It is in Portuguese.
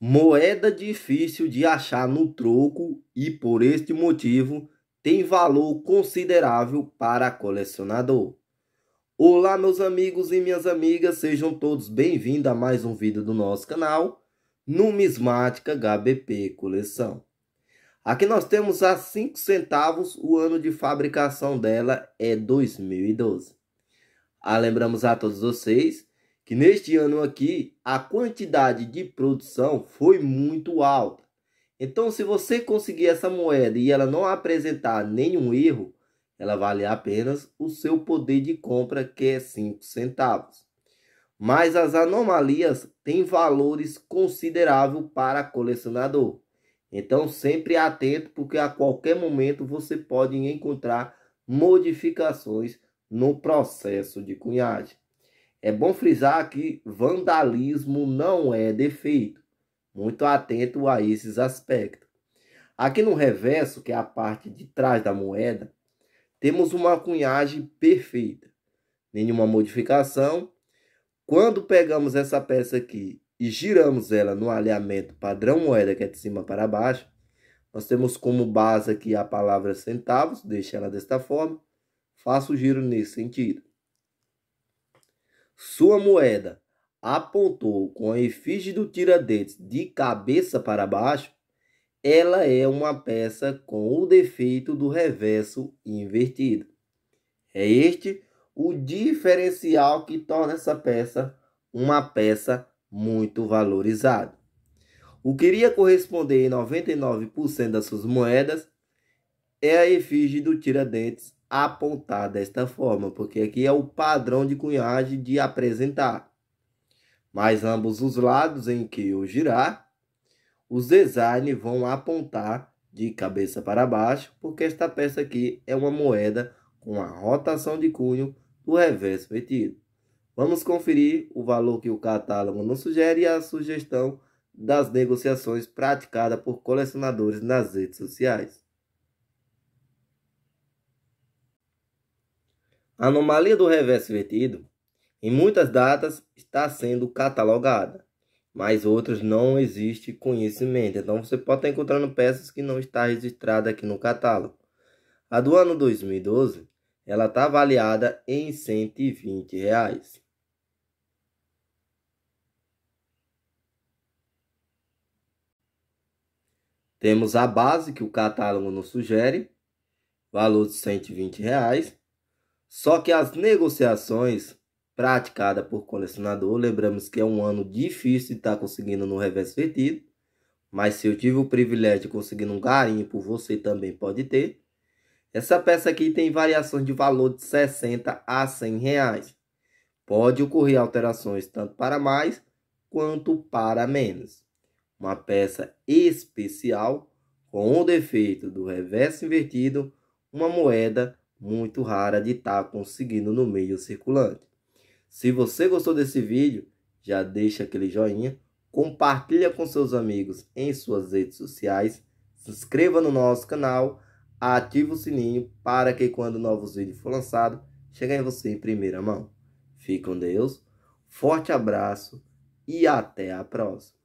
Moeda difícil de achar no troco e por este motivo tem valor considerável para colecionador. Olá meus amigos e minhas amigas, sejam todos bem-vindos a mais um vídeo do nosso canal Numismática HBP Coleção. Aqui nós temos a 5 centavos, o ano de fabricação dela é 2012. Ah, lembramos a todos vocês que neste ano aqui a quantidade de produção foi muito alta. Então, se você conseguir essa moeda e ela não apresentar nenhum erro, ela vale apenas o seu poder de compra, que é 5 centavos. Mas as anomalias têm valores consideráveis para colecionador. Então, sempre atento, porque a qualquer momento você pode encontrar modificações no processo de cunhagem. É bom frisar que vandalismo não é defeito. Muito atento a esses aspectos. Aqui no reverso, que é a parte de trás da moeda, temos uma cunhagem perfeita. Nenhuma modificação. Quando pegamos essa peça aqui e giramos ela no alinhamento padrão moeda, que é de cima para baixo, nós temos como base aqui a palavra centavos, deixa ela desta forma, faço o giro nesse sentido. Sua moeda apontou com a efígie do Tiradentes de cabeça para baixo, ela é uma peça com o defeito do reverso invertido. É este o diferencial que torna essa peça uma peça muito valorizada. O que iria corresponder em 99% das suas moedas é a efígie do Tiradentes apontar desta forma, porque aqui é o padrão de cunhagem de apresentar. Mas ambos os lados em que eu girar, os designs vão apontar de cabeça para baixo, porque esta peça aqui é uma moeda com a rotação de cunho do reverso metido. Vamos conferir o valor que o catálogo nos sugere e a sugestão das negociações praticadas por colecionadores nas redes sociais. A anomalia do reverso invertido, em muitas datas, está sendo catalogada, mas outras não existe conhecimento. Então você pode estar encontrando peças que não está registrada aqui no catálogo. A do ano 2012, ela está avaliada em 120 reais. Temos a base que o catálogo nos sugere, valor de 120 reais. Só que as negociações praticadas por colecionador, lembramos que é um ano difícil de estar tá conseguindo no revés vertido, mas se eu tive o privilégio de conseguir um garimpo, você também pode ter. Essa peça aqui tem variações de valor de 60 a 100 reais. Pode ocorrer alterações tanto para mais quanto para menos. Uma peça especial com o defeito do reverso invertido, uma moeda muito rara de estar tá conseguindo no meio circulante. Se você gostou desse vídeo, já deixa aquele joinha, compartilha com seus amigos em suas redes sociais, se inscreva no nosso canal, ative o sininho para que quando novos vídeos for lançado, chegue em você em primeira mão. Fique com Deus, forte abraço e até a próxima.